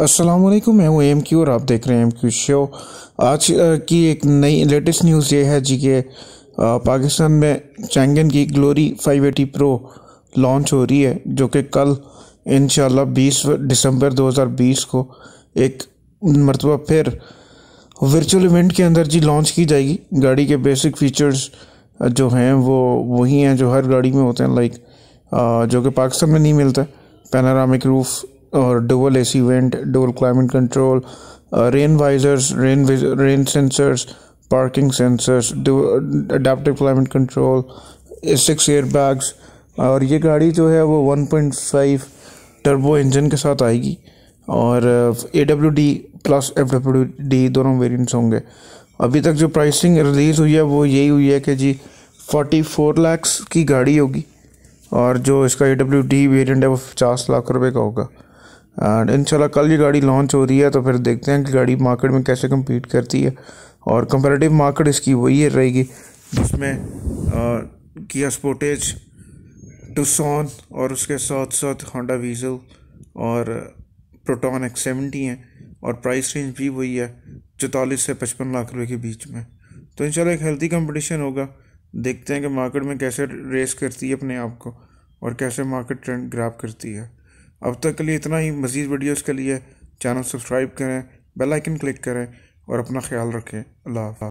अस्सलाम वालेकुम मैं हूँ एम क्यू और आप देख रहे हैं एम क्यू शो आज की एक नई लेटेस्ट न्यूज़ ये है जी के पाकिस्तान में चैंगन की Glory five eighty pro launch हो रही है जो कि कल इन 20 दिसंबर 2020 को एक मरतबा फिर वर्चुअल इवेंट के अंदर जी लॉन्च की जाएगी गाड़ी के बेसिक फीचर्स जो हैं वो वही हैं जो हर गाड़ी में होते हैं लाइक जो कि पाकिस्तान में नहीं मिलता पैनारामिक रूफ़ और A C vent double climate control rain visors rain rain sensors parking sensors adaptive climate control six airbags और ये गाड़ी जो है वो 1.5 टर्बो इंजन के साथ आएगी और A W D plus F W D दोनों वेरियंट्स होंगे अभी तक जो प्राइसिंग रिलीज़ हुई है वो यही हुई है कि जी 44 लाख की गाड़ी होगी और जो इसका ए डब्ल्यू डी वेरियंट है वो पचास लाख रुपए का होगा एंड इंशाल्लाह कल ये गाड़ी लॉन्च हो रही है तो फिर देखते हैं कि गाड़ी मार्केट में कैसे कम्पीट करती है और कंपेरेटिव मार्केट इसकी वही रहेगी जिसमें किया स्पोर्टेज टूसॉन और उसके साथ साथ होंडा वीजो और प्रोटॉन एक्स सेवेंटी हैं और प्राइस रेंज भी वही है चौतालीस से पचपन लाख रुपए के बीच में तो इंशाल्लाह एक हेल्दी कंपटीशन होगा देखते हैं कि मार्केट में कैसे रेस करती है अपने आप को और कैसे मार्केट ट्रेंड ग्राफ करती है अब तक के लिए इतना ही मज़ीद वीडियोज़ के लिए चैनल सब्सक्राइब करें बेल आइकन क्लिक करें और अपना ख्याल रखें अल्लाह हाफ